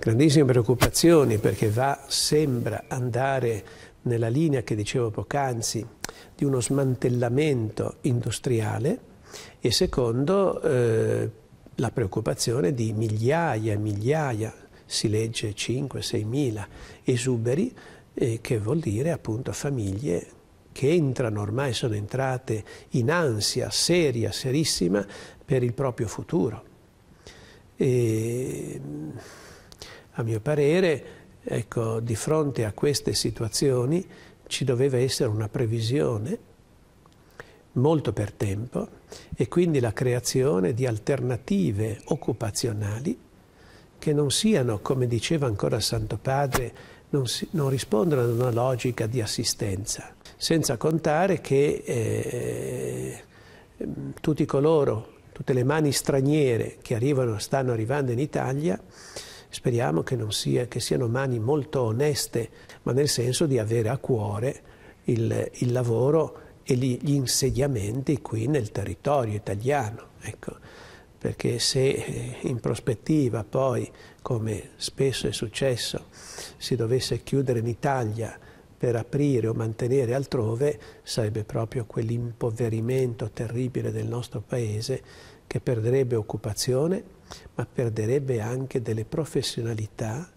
grandissime preoccupazioni perché va, sembra andare nella linea che dicevo poc'anzi di uno smantellamento industriale e secondo eh, la preoccupazione di migliaia e migliaia, si legge 5-6 mila esuberi, eh, che vuol dire appunto famiglie che entrano, ormai sono entrate in ansia seria, serissima per il proprio futuro. E a mio parere, ecco, di fronte a queste situazioni ci doveva essere una previsione molto per tempo e quindi la creazione di alternative occupazionali che non siano, come diceva ancora Santo Padre, non, si, non rispondono ad una logica di assistenza, senza contare che eh, mm, tutti coloro, tutte le mani straniere che arrivano, stanno arrivando in Italia, Speriamo che, sia, che siano mani molto oneste, ma nel senso di avere a cuore il, il lavoro e gli, gli, insediamenti qui nel territorio italiano. Ecco, perché se eh, in prospettiva poi, come spesso è successo, si dovesse chiudere in Italia per aprire o mantenere altrove, sarebbe proprio quell'impoverimento terribile del nostro paese che perderebbe occupazione, ma perderebbe anche delle professionalità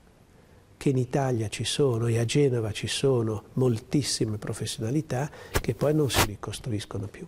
che in Italia ci sono e a Genova ci sono moltissime professionalità che poi non si ricostruiscono più.